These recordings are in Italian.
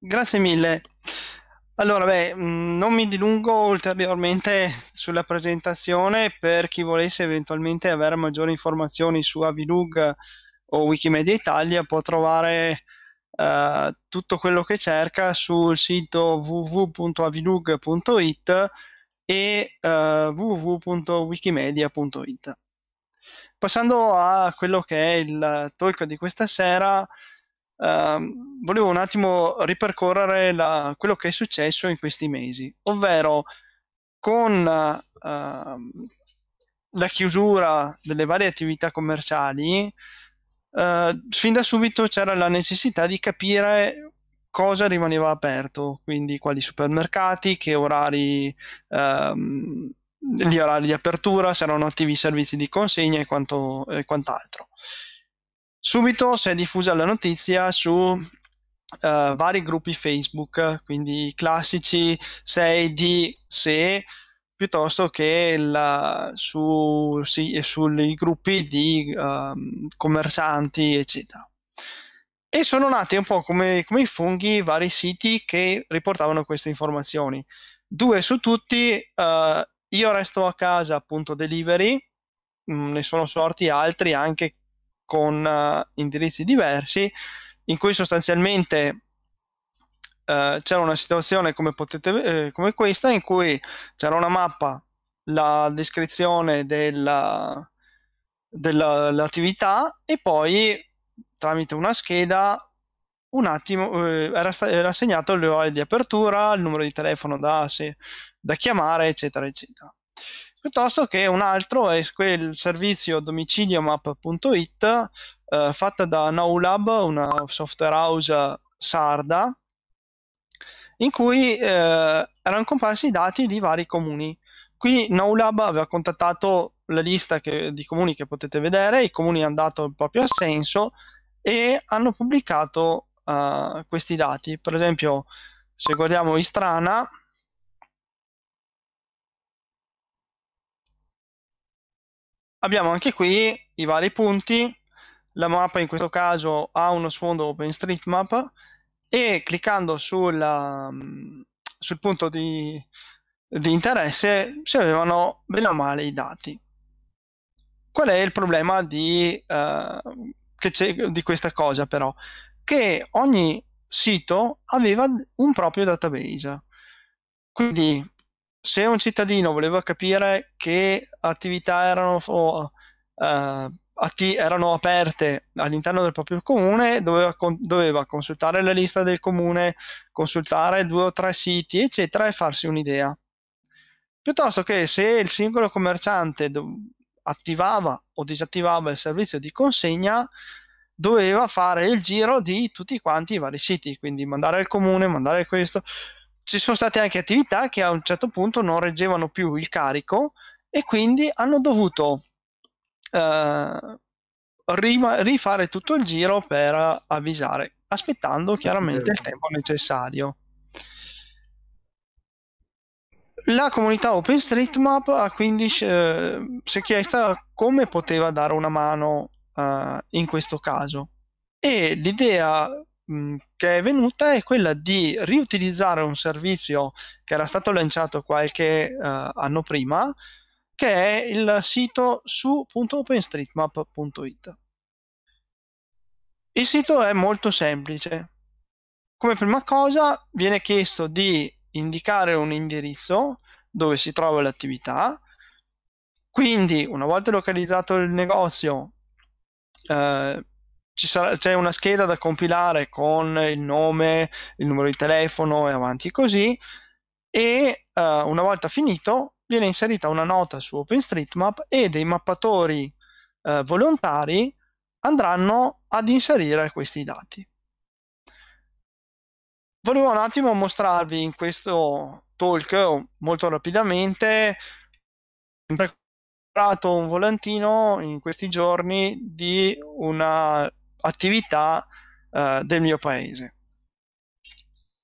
Grazie mille. Allora, beh, mm, non mi dilungo ulteriormente sulla presentazione per chi volesse eventualmente avere maggiori informazioni su Avilug o Wikimedia Italia può trovare uh, tutto quello che cerca sul sito www.avilug.it e uh, eh, www.wikimedia.it. Passando a quello che è il talk di questa sera, Ehm, volevo un attimo ripercorrere la, quello che è successo in questi mesi, ovvero con ehm, la chiusura delle varie attività commerciali, eh, fin da subito c'era la necessità di capire cosa rimaneva aperto, quindi quali supermercati, che orari, ehm, gli orari di apertura, se erano attivi i servizi di consegna e, quanto, e quant'altro. Subito si è diffusa la notizia su Uh, vari gruppi Facebook, quindi classici 6 di se piuttosto che la, su, sì, sui gruppi di uh, commercianti, eccetera. E sono nati un po' come, come i funghi vari siti che riportavano queste informazioni. Due su tutti, uh, io resto a casa, appunto, delivery, mh, mm, ne sono sorti altri anche con uh, indirizzi diversi in cui sostanzialmente uh, c'era una situazione come, potete, eh, come, questa in cui c'era una mappa, la descrizione della, dell'attività e poi tramite una scheda un attimo eh, era, sta- era segnato le ore di apertura, il numero di telefono da, se, da chiamare eccetera eccetera piuttosto che un altro è quel servizio domiciliomap.it eh, fatta da Nowlab, una software house sarda, in cui eh, erano comparsi i dati di vari comuni. Qui Nowlab aveva contattato la lista che, di comuni che potete vedere, i comuni hanno dato il proprio assenso e hanno pubblicato eh, questi dati. Per esempio, se guardiamo Istrana, abbiamo anche qui i vari punti, la mappa in questo caso ha uno sfondo OpenStreetMap e cliccando sulla, mm, sul punto di, di interesse si avevano bene o male i dati. Qual è il problema di, uh, di questa cosa però? Che ogni sito aveva un proprio database. Quindi se un cittadino voleva capire che attività erano, o, eh, atti- erano aperte all'interno del proprio comune, doveva, con- doveva, consultare la lista del comune, consultare due o tre siti, eccetera, e farsi un'idea. Piuttosto che se il singolo commerciante do- attivava o disattivava il servizio di consegna, doveva fare il giro di tutti quanti i vari siti, quindi mandare al comune, mandare questo, ci sono state anche attività che a un certo punto non reggevano più il carico e quindi hanno dovuto eh, rima- rifare tutto il giro per avvisare, aspettando chiaramente il tempo necessario. La comunità OpenStreetMap ha quindi eh, si è chiesta come poteva dare una mano eh, in questo caso e l'idea che è venuta è quella di riutilizzare un servizio che era stato lanciato qualche uh, anno prima, che è il sito su.openstreetmap.it. Il sito è molto semplice. Come prima cosa viene chiesto di indicare un indirizzo dove si trova l'attività, quindi una volta localizzato il negozio eh, sarà, c'è una scheda da compilare con il nome, il numero di telefono e avanti così e uh, una volta finito viene inserita una nota su OpenStreetMap e dei mappatori uh, volontari andranno ad inserire questi dati. Volevo un attimo mostrarvi in questo talk molto rapidamente sempre comprato un volantino in questi giorni di una attività eh, del mio paese.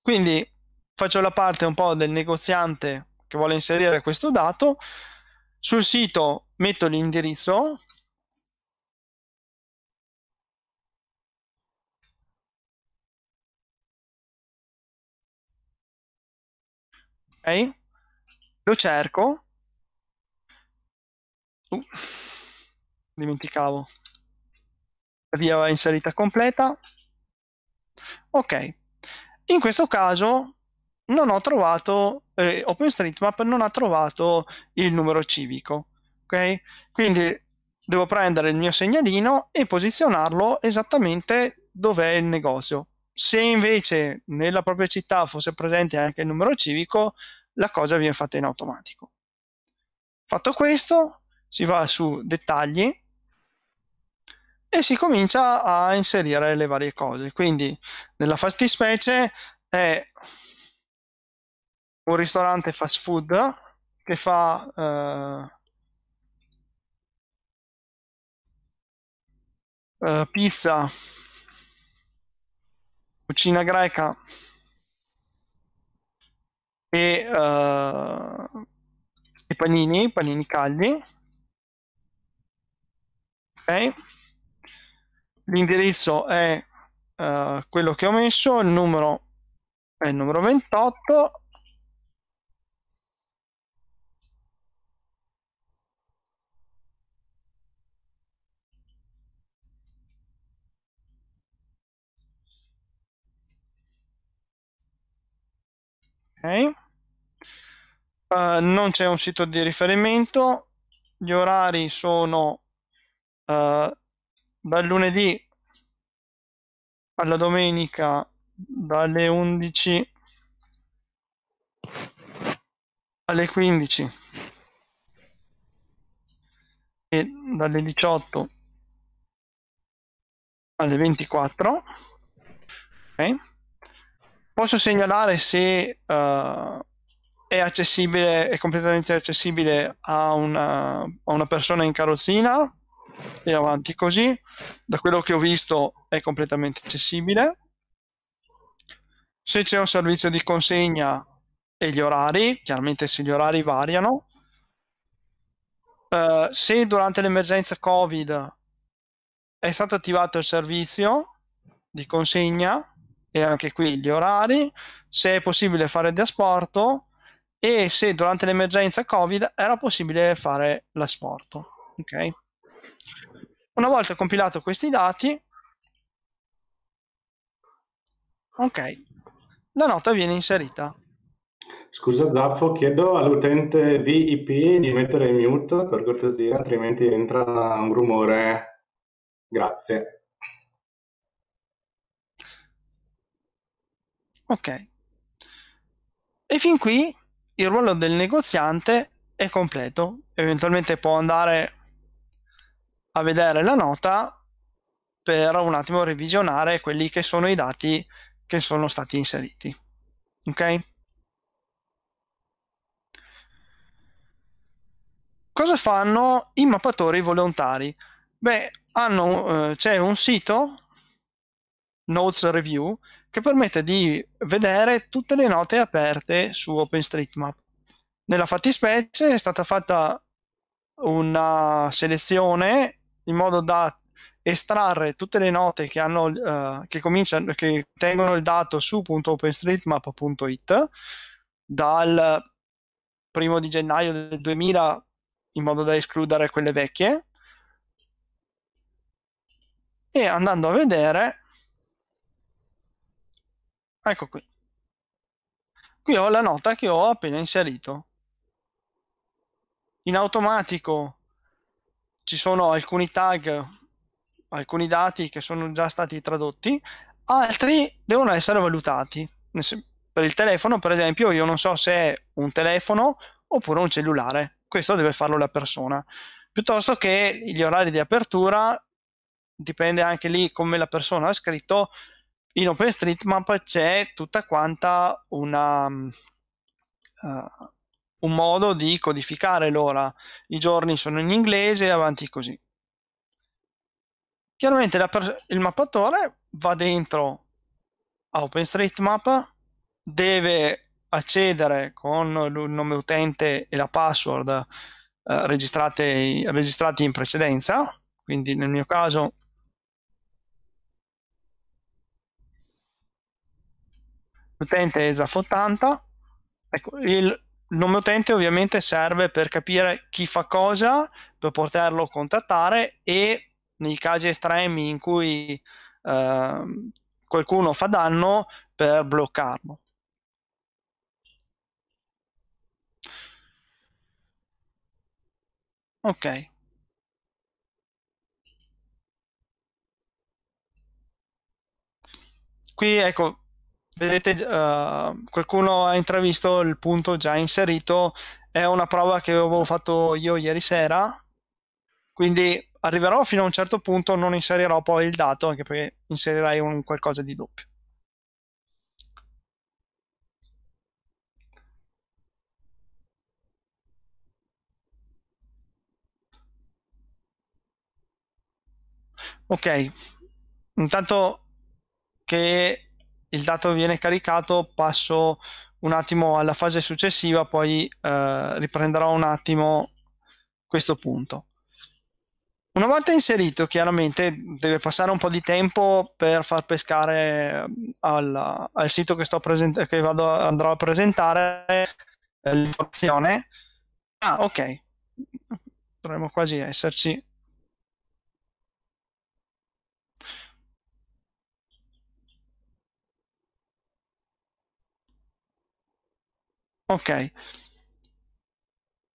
Quindi faccio la parte un po' del negoziante che vuole inserire questo dato, sul sito metto l'indirizzo ok? Lo cerco. Uh, dimenticavo via inserita completa. Ok, in questo caso non ho trovato, eh, OpenStreetMap non ha trovato il numero civico, ok? Quindi devo prendere il mio segnalino e posizionarlo esattamente dov'è il negozio. Se invece nella propria città fosse presente anche il numero civico, la cosa viene fatta in automatico. Fatto questo, si va su dettagli, e si comincia a inserire le varie cose. Quindi nella fattispecie è un ristorante fast food che fa eh, eh pizza, cucina greca e, eh, e panini, panini caldi. Okay l'indirizzo è uh, quello che ho messo, il numero è il numero 28 Uh, eh, non c'è un sito di riferimento, gli orari sono uh, dal lunedì alla domenica dalle 11 alle 15 e dalle 18 alle 24 okay. posso segnalare se uh, è accessibile è completamente accessibile a una, a una persona in carrozzina e avanti così. Da quello che ho visto è completamente accessibile. Se c'è un servizio di consegna e gli orari, chiaramente se gli orari variano. Uh, se durante l'emergenza Covid è stato attivato il servizio di consegna e anche qui gli orari, se è possibile fare il trasporto e se durante l'emergenza Covid era possibile fare l'asporto. Ok? Una volta compilato questi dati, ok, la nota viene inserita. Scusa Zaffo, chiedo all'utente VIP di mettere in mute per cortesia, altrimenti entra un rumore. Grazie. Ok. E fin qui il ruolo del negoziante è completo. Eventualmente può andare a vedere la nota per un attimo revisionare quelli che sono i dati che sono stati inseriti. Ok? Cosa fanno i mappatori volontari? Beh, eh, c'è un sito, Notes Review, che permette di vedere tutte le note aperte su OpenStreetMap. Nella fattispecie è stata fatta una selezione in modo da estrarre tutte le note che, hanno, uh, che, che tengono il dato su.openstreetmap.it dal primo di gennaio del 2000 in modo da escludere quelle vecchie e andando a vedere ecco qui qui ho la nota che ho appena inserito in automatico ci sono alcuni tag, alcuni dati che sono già stati tradotti, altri devono essere valutati. Per il telefono, per esempio, io non so se è un telefono oppure un cellulare, questo deve farlo la persona. Piuttosto che gli orari di apertura, dipende anche lì come la persona ha scritto, in OpenStreetMap c'è tutta quanta una... Uh, un modo di codificare l'ora. I giorni sono in inglese e avanti così. Chiaramente il mappatore va dentro a OpenStreetMap, deve accedere con il nome utente e la password eh, registrati in precedenza, quindi nel mio caso l'utente è ESAF80, ecco, il, nome utente ovviamente serve per capire chi fa cosa, per poterlo contattare e nei casi estremi in cui eh, qualcuno fa danno per bloccarlo. Ok. Qui ecco, vedete, uh, qualcuno ha intravisto il punto già inserito, è una prova che avevo fatto io ieri sera, quindi arriverò fino a un certo punto, non inserirò poi il dato, anche perché inserirai un qualcosa di doppio. Ok, intanto che il dato viene caricato, passo un attimo alla fase successiva, poi eh, riprenderò un attimo questo punto. Una volta inserito, chiaramente deve passare un po' di tempo per far pescare al, al sito che, sto present- che vado, andrò a presentare eh, l'informazione. Ah, ok, dovremmo quasi esserci Ok.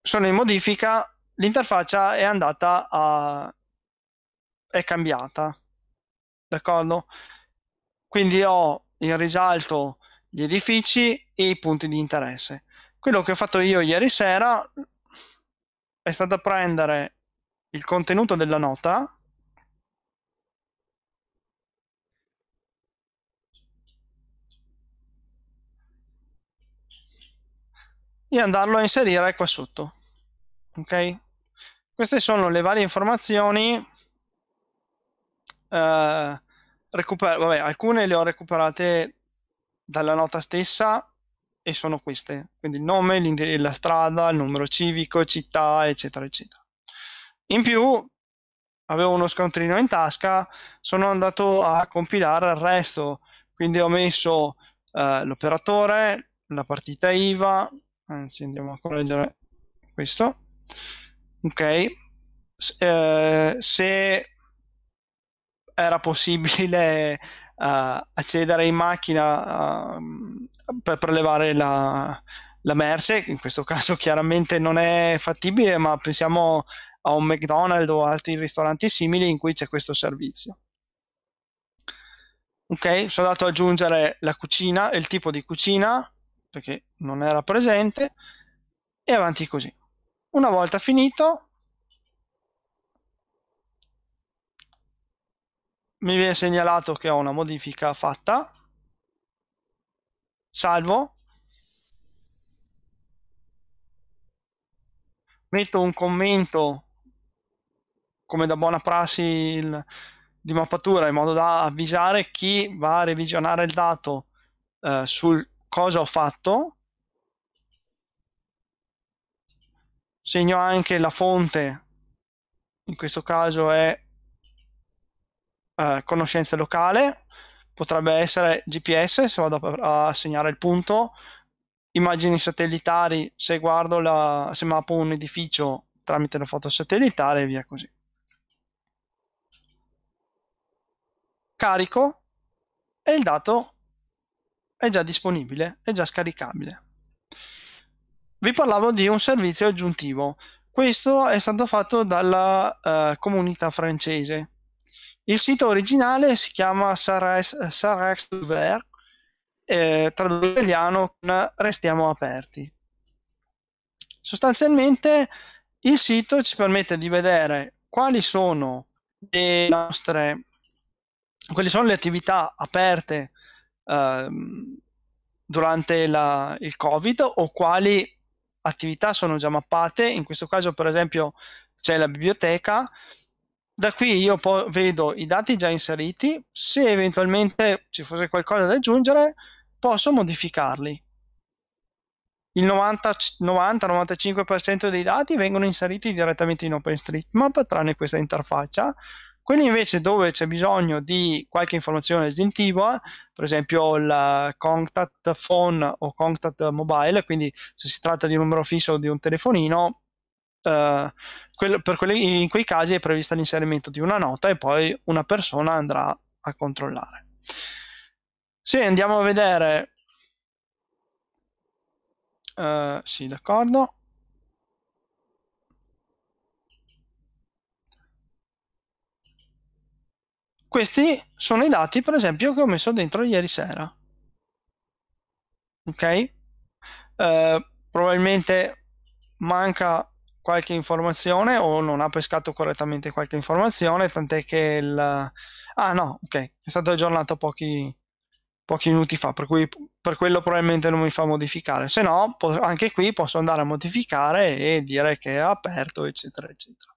Sono in modifica, l'interfaccia è andata a... è cambiata. D'accordo? Quindi ho in risalto gli edifici e i punti di interesse. Quello che ho fatto io ieri sera è stato prendere il contenuto della nota e andarlo a inserire qua sotto. Ok? Queste sono le varie informazioni. Eh, recuper- vabbè, alcune le ho recuperate dalla nota stessa e sono queste. Quindi il nome, la strada, il numero civico, città, eccetera, eccetera. In più, avevo uno scontrino in tasca, sono andato a compilare il resto. Quindi ho messo eh, l'operatore, la partita IVA, anzi andiamo a correggere questo ok eh, se era possibile uh, accedere in macchina uh, per prelevare la, la, merce, in questo caso chiaramente non è fattibile, ma pensiamo a un McDonald's o altri ristoranti simili in cui c'è questo servizio. Ok, sono andato ad aggiungere la cucina, il tipo di cucina, perché non era presente e avanti così. Una volta finito mi viene segnalato che ho una modifica fatta, salvo, metto un commento come da buona prassi il, di mappatura in modo da avvisare chi va a revisionare il dato eh, sul cosa ho fatto, segno anche la fonte, in questo caso è eh, conoscenza locale, potrebbe essere GPS se vado a segnare il punto, immagini satellitari se guardo la, se mappo un edificio tramite la foto satellitare e via così. Carico e il dato è già disponibile, è già scaricabile. Vi parlavo di un servizio aggiuntivo. Questo è stato fatto dalla uh, comunità francese. Il sito originale si chiama Sarax Ver, eh, tradotto in italiano Restiamo aperti. Sostanzialmente il sito ci permette di vedere quali sono le nostre quali sono le attività aperte Ehm, durante la, il Covid o quali attività sono già mappate. In questo caso, per esempio, c'è la biblioteca. Da qui io po- vedo i dati già inseriti, se eventualmente ci fosse qualcosa da aggiungere, posso modificarli. Il 90-95% dei dati vengono inseriti direttamente in OpenStreetMap, tranne questa interfaccia, quelli invece dove c'è bisogno di qualche informazione aggiuntiva, per esempio il contact phone o contact mobile, quindi se si tratta di un numero fisso o di un telefonino, eh, quello, quelli, in quei casi è previsto l'inserimento di una nota e poi una persona andrà a controllare. Se andiamo a vedere, eh, sì d'accordo, Questi sono i dati, per esempio, che ho messo dentro ieri sera. Ok? Eh, probabilmente manca qualche informazione o non ha pescato correttamente qualche informazione, tant'è che il... Ah no, ok, è stato aggiornato pochi, pochi minuti fa, per cui per quello probabilmente non mi fa modificare, se no anche qui posso andare a modificare e dire che è aperto, eccetera, eccetera.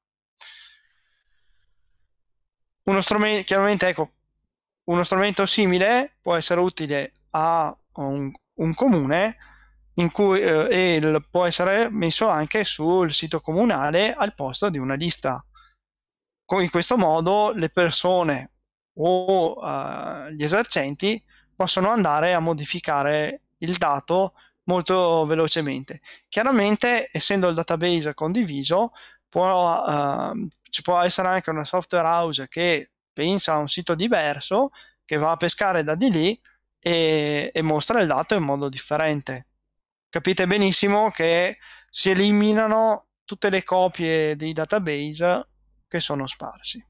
Uno strumento, chiaramente, ecco, uno strumento simile può essere utile a un, un comune in cui eh, il, può essere messo anche sul sito comunale al posto di una lista. In questo modo le persone o uh, gli esercenti possono andare a modificare il dato molto velocemente. Chiaramente, essendo il database condiviso, può, uh, ci può essere anche una software house che pensa a un sito diverso, che va a pescare da di lì e, e mostra il dato in modo differente. Capite benissimo che si eliminano tutte le copie dei database che sono sparsi.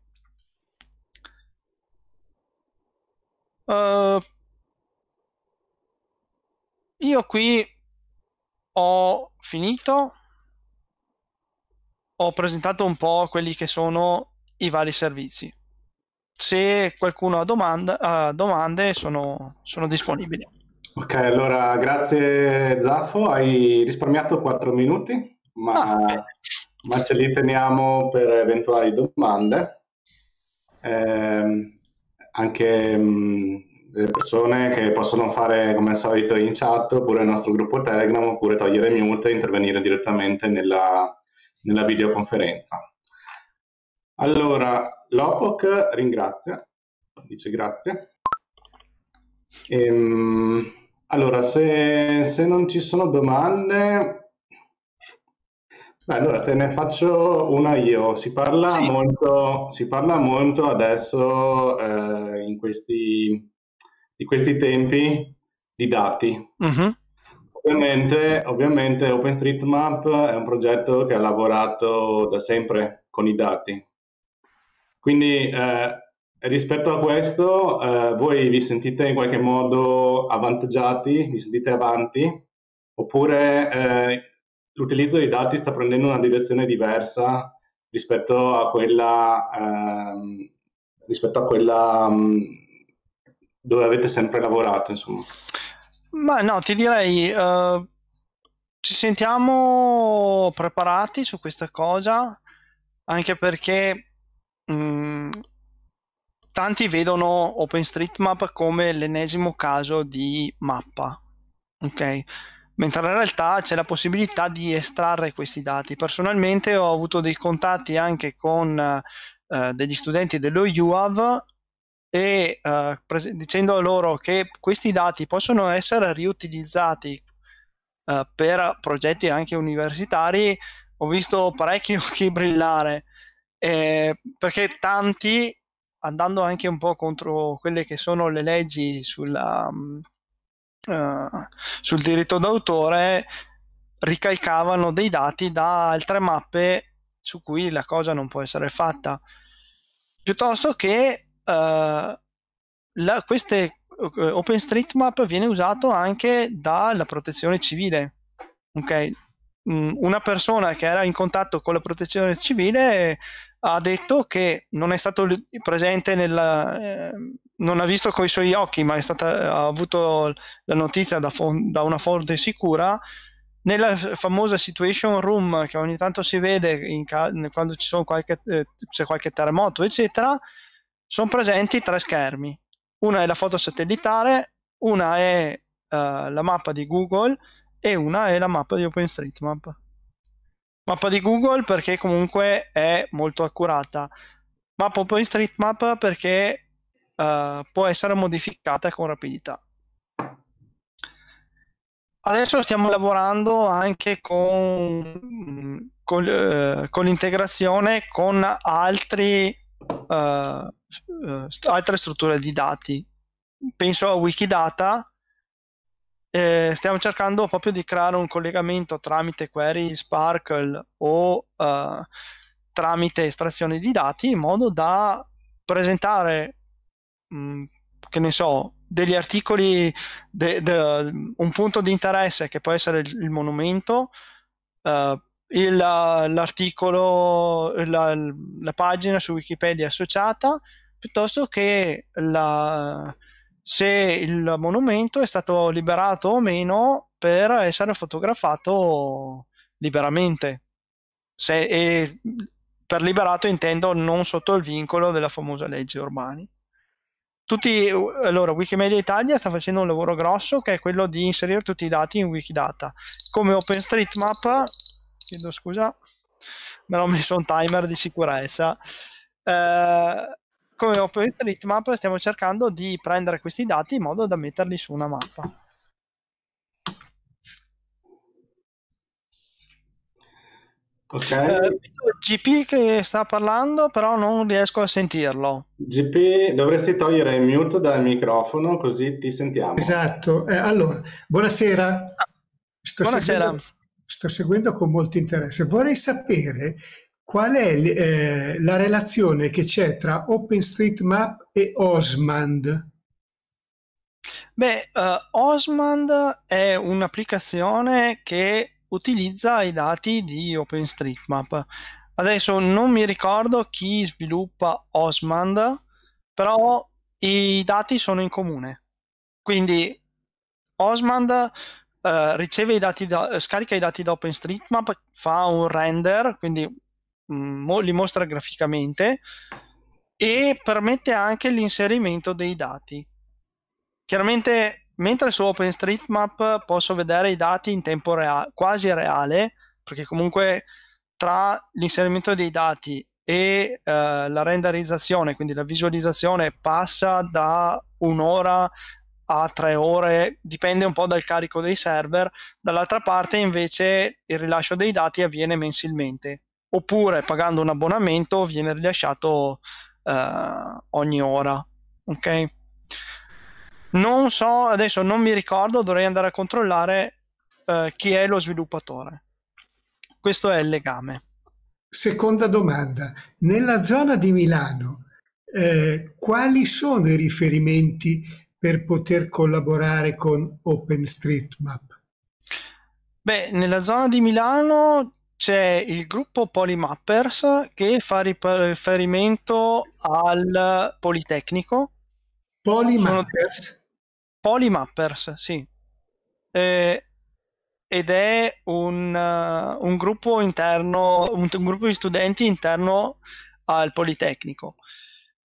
Uh, io qui ho finito ho presentato un po' quelli che sono i vari servizi. Se qualcuno ha, domanda, ha domande, sono, sono disponibili. Ok, allora grazie Zaffo, hai risparmiato 4 minuti, ma, ah, ma ce li teniamo per eventuali domande. Eh, anche mh, mm, le persone che possono fare come al solito in chat oppure il nostro gruppo Telegram oppure togliere mute e intervenire direttamente nella, nella videoconferenza. Allora, l'OPOC ringrazia, dice grazie. Ehm, allora, se, se, non ci sono domande, beh, allora te ne faccio una io. Si parla, sì. molto, si parla molto adesso eh, in questi, questi tempi di dati. Uh-huh. Ovviamente, ovviamente OpenStreetMap è un progetto che ha lavorato da sempre con i dati. Quindi eh, rispetto a questo, eh, voi vi sentite in qualche modo avvantaggiati, vi sentite avanti, oppure eh, l'utilizzo dei dati sta prendendo una direzione diversa rispetto a quella, ehm, rispetto a quella mh, mm, dove avete sempre lavorato, insomma. Ma no, ti direi, uh, ci sentiamo preparati su questa cosa, anche perché mh, mm, tanti vedono OpenStreetMap come l'ennesimo caso di mappa, ok? Mentre in realtà c'è la possibilità di estrarre questi dati. Personalmente ho avuto dei contatti anche con eh, degli studenti dello UAV e uh, eh, pres- dicendo loro che questi dati possono essere riutilizzati uh, per progetti anche universitari, ho visto parecchi occhi brillare eh, perché tanti andando anche un po' contro quelle che sono le leggi sulla, uh, sul diritto d'autore ricalcavano dei dati da altre mappe su cui la cosa non può essere fatta piuttosto che eh, la, queste eh, OpenStreetMap viene usato anche dalla protezione civile. Ok, mm, una persona che era in contatto con la protezione civile ha detto che non è stato presente nella. Eh, non ha visto con i suoi occhi, ma stata, ha avuto la notizia da, fon- da una fonte sicura nella famosa situation room che ogni tanto si vede ca- quando ci sono qualche, eh, c'è qualche terremoto, eccetera, sono presenti tre schermi. Una è la foto satellitare, una è uh, la mappa di Google e una è la mappa di OpenStreetMap. Mappa di Google perché comunque è molto accurata. Mappa OpenStreetMap perché uh, può essere modificata con rapidità. Adesso stiamo lavorando anche con, con, eh, con l'integrazione con altri uh, altre strutture di dati. Penso a Wikidata, eh, stiamo cercando proprio di creare un collegamento tramite query Sparkle o uh, tramite estrazione di dati in modo da presentare, mh, mm, che ne so, degli articoli, de, de, un punto di interesse che può essere il, il monumento, uh, il, l'articolo, la, la, pagina su Wikipedia associata, piuttosto che la, se il monumento è stato liberato o meno per essere fotografato liberamente. Se, e per liberato intendo non sotto il vincolo della famosa legge Urbani. Tutti, allora, Wikimedia Italia sta facendo un lavoro grosso che è quello di inserire tutti i dati in Wikidata. Come OpenStreetMap chiedo scusa, me l'ho messo un timer di sicurezza. Eh, come ho detto, Hitmap stiamo cercando di prendere questi dati in modo da metterli su una mappa. Okay. Eh, GP che sta parlando, però non riesco a sentirlo. GP, dovresti togliere il mute dal microfono così ti sentiamo. Esatto. Eh, allora, buonasera. Ah, buonasera. Seguendo sto seguendo con molto interesse. Vorrei sapere qual è eh, la relazione che c'è tra OpenStreetMap e Osmand. Beh, uh, Osmand è un'applicazione che utilizza i dati di OpenStreetMap. Adesso non mi ricordo chi sviluppa Osmand, però i dati sono in comune. Quindi Osmand eh, riceve i dati da, eh, scarica i dati da OpenStreetMap, fa un render, quindi mh, mm, li mostra graficamente e permette anche l'inserimento dei dati. Chiaramente, mentre su OpenStreetMap posso vedere i dati in tempo rea- quasi reale, perché comunque tra l'inserimento dei dati e eh, la renderizzazione, quindi la visualizzazione, passa da un'ora a tre ore, dipende un po' dal carico dei server, dall'altra parte invece il rilascio dei dati avviene mensilmente, oppure pagando un abbonamento viene rilasciato eh, ogni ora, ok? Non so, adesso non mi ricordo, dovrei andare a controllare eh, chi è lo sviluppatore. Questo è il legame. Seconda domanda, nella zona di Milano eh, quali sono i riferimenti per poter collaborare con OpenStreetMap? Beh, nella zona di Milano c'è il gruppo Polymappers che fa riferimento al Politecnico. Polymappers? Sono... Polymappers, sì. Eh, ed è un, uh, un gruppo interno, un, un, gruppo di studenti interno al Politecnico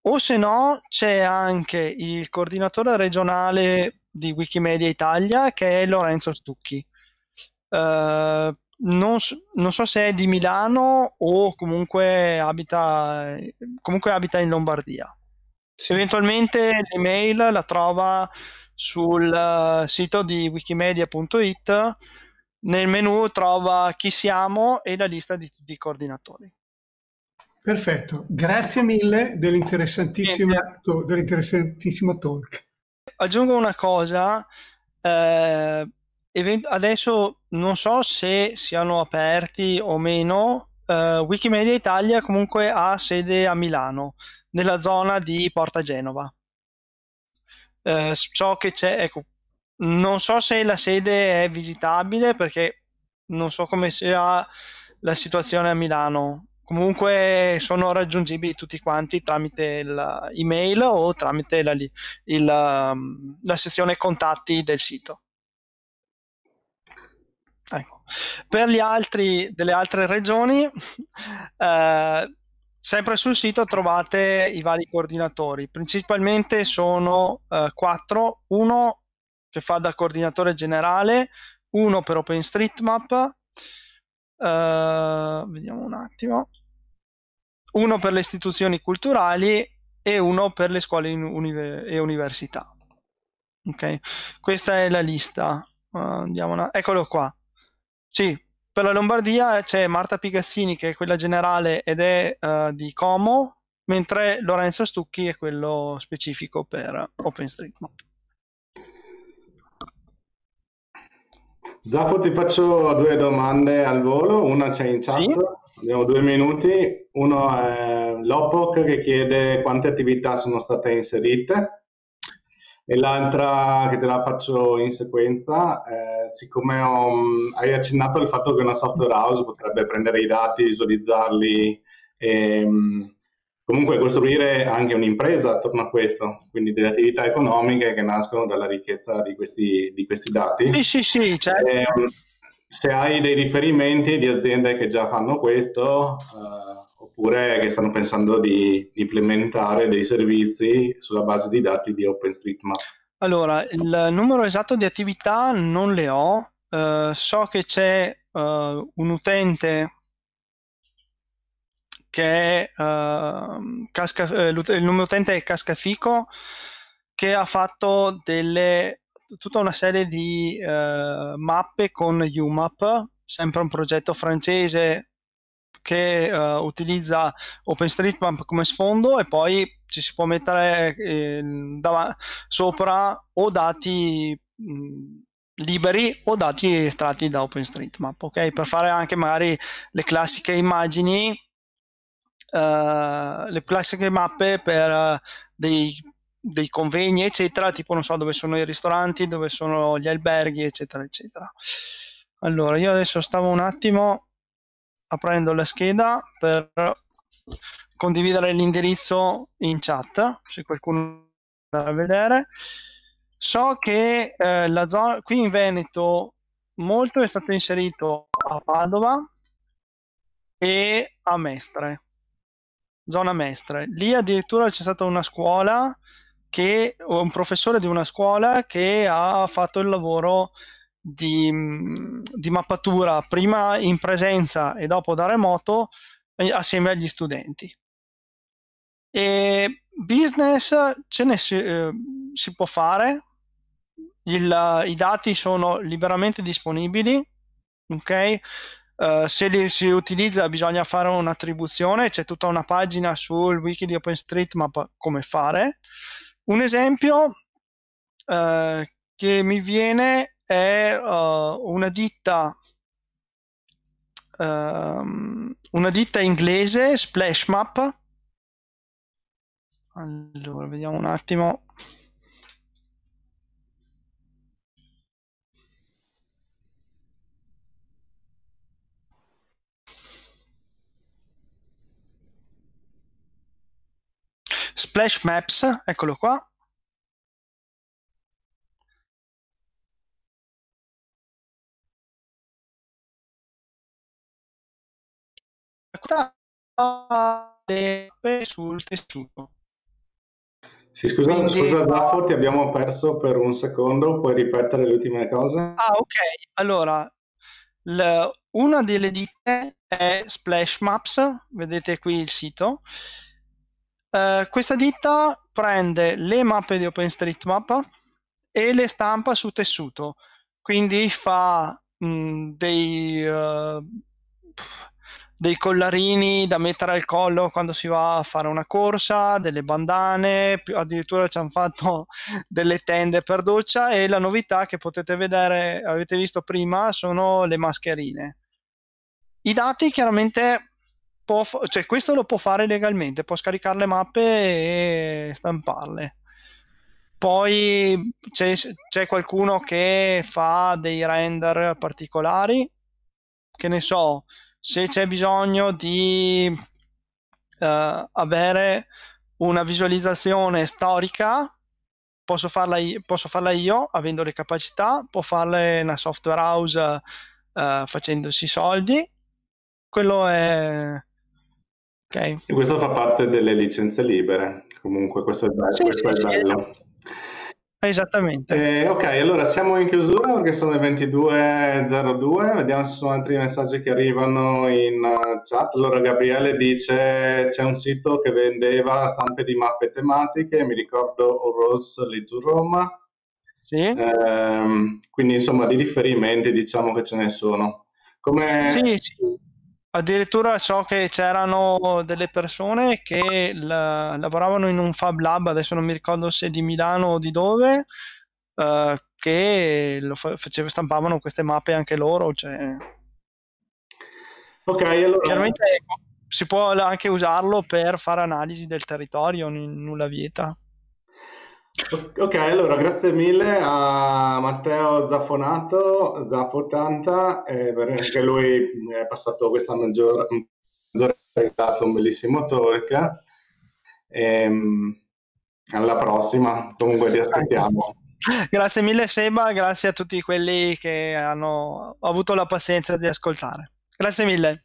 o se no c'è anche il coordinatore regionale di Wikimedia Italia che è Lorenzo Stucchi. Uh, non, so, non, so se è di Milano o comunque abita, comunque abita in Lombardia. Sì. Eventualmente l'email la trova sul eh, sito di wikimedia.it. Nel menu trova chi siamo e la lista di tutti i coordinatori. Perfetto, grazie mille dell'interessantissima, dell'interessantissima talk. Aggiungo una cosa, eh, adesso non so se siano aperti o meno, eh, Wikimedia Italia comunque ha sede a Milano, nella zona di Porta Genova. Eh, so che c'è, ecco, non so se la sede è visitabile perché non so come sia la situazione a Milano comunque sono raggiungibili tutti quanti tramite l'email o tramite la, il, um, la sezione contatti del sito. Ecco. Per gli altri delle altre regioni, eh, sempre sul sito trovate i vari coordinatori. Principalmente sono eh, quattro: uno che fa da coordinatore generale, uno per OpenStreetMap, Uh, vediamo un attimo. Uno per le istituzioni culturali e uno per le scuole univer- e università. Ok, questa è la lista. Uh, andiamo una... Eccolo qua. Sì, per la Lombardia c'è Marta Pigazzini che è quella generale ed è uh, di Como, mentre Lorenzo Stucchi è quello specifico per OpenStreetMap. Zaffo, ti faccio due domande al volo, una c'è in chat, sì? abbiamo due minuti. Uno è l'OPOC che chiede quante attività sono state inserite e l'altra che te la faccio in sequenza, eh, siccome ho, mm, hai accennato al fatto che una software house potrebbe prendere i dati, visualizzarli e, mm, comunque costruire anche un'impresa attorno a questo, quindi delle attività economiche che nascono dalla ricchezza di questi, di questi dati. Sì, sì, sì, certo. E, ehm, se hai dei riferimenti di aziende che già fanno questo, eh, oppure che stanno pensando di implementare dei servizi sulla base di dati di OpenStreetMap. Allora, il numero esatto di attività non le ho, eh, so che c'è eh, un utente che è uh, casca, eh, il nome utente è Cascafico, che ha fatto delle, tutta una serie di uh, mappe con UMAP, sempre un progetto francese che uh, utilizza OpenStreetMap come sfondo e poi ci si può mettere eh, sopra o dati mh, liberi o dati estratti da OpenStreetMap, ok? Per fare anche magari le classiche immagini eh, le classiche mappe per eh, dei, dei, convegni, eccetera, tipo non so dove sono i ristoranti, dove sono gli alberghi, eccetera, eccetera. Allora, io adesso stavo un attimo aprendo la scheda per condividere l'indirizzo in chat, se qualcuno da vedere. So che eh, la zona, qui in Veneto molto è stato inserito a Padova e a Mestre zona Mestre. Lì addirittura c'è stata una scuola che, o un professore di una scuola che ha fatto il lavoro di, mm, di mappatura prima in presenza e dopo da remoto assieme agli studenti. E business ce ne si, eh, si può fare, il, i dati sono liberamente disponibili, ok? Eh, se li si utilizza bisogna fare un'attribuzione, c'è tutta una pagina sul wiki di OpenStreetMap come fare. Un esempio uh, che mi viene è uh, una ditta ehm, una ditta inglese Splashmap allora vediamo un attimo Splash Maps, eccolo qua. sul tessuto. Sì, scusa, Quindi... scusa Zaffo, ti abbiamo perso per un secondo, puoi ripetere le ultime cose? Ah, ok. Allora, l- una delle ditte è Splash Maps, vedete qui il sito, eh, questa ditta prende le mappe di OpenStreetMap e le stampa su tessuto, quindi fa mh, mm, dei, uh, dei, collarini da mettere al collo quando si va a fare una corsa, delle bandane, addirittura ci hanno fatto delle tende per doccia e la novità che potete vedere, avete visto prima, sono le mascherine. I dati chiaramente può, cioè questo lo può fare legalmente, può scaricare le mappe e stamparle. Poi c'è, c'è qualcuno che fa dei render particolari, che ne so, se c'è bisogno di uh, avere una visualizzazione storica, posso farla, io, posso farla, io, avendo le capacità, può farla una software house uh, facendosi soldi. Quello è Okay. E questo fa parte delle licenze libere, comunque questo è bello. Sì, questo sì, è bello. Sì, esatto. Esattamente. Eh, ok, allora siamo in chiusura perché sono le 22.02, vediamo se sono altri messaggi che arrivano in eh, chat. Allora Gabriele dice c'è un sito che vendeva stampe di mappe tematiche, mi ricordo Rolls Little Roma. Sì. Eh, quindi insomma di riferimenti diciamo che ce ne sono. Come... Sì, sì. Addirittura so che c'erano delle persone che la- lavoravano in un Fab Lab, adesso non mi ricordo se di Milano o di dove, eh, che lo fa- face- stampavano queste mappe anche loro. Cioè... Ok, allora... Chiaramente si può anche usarlo per fare analisi del territorio, n- nulla vieta. Ok, allora grazie mille a Matteo Zaffonato, Zaffo80, eh, perché lui è passato questa mezz'ora e ha dato un bellissimo talk. E, ehm, alla prossima, comunque ti aspettiamo. Grazie mille Seba, grazie a tutti quelli che hanno avuto la pazienza di ascoltare. Grazie mille.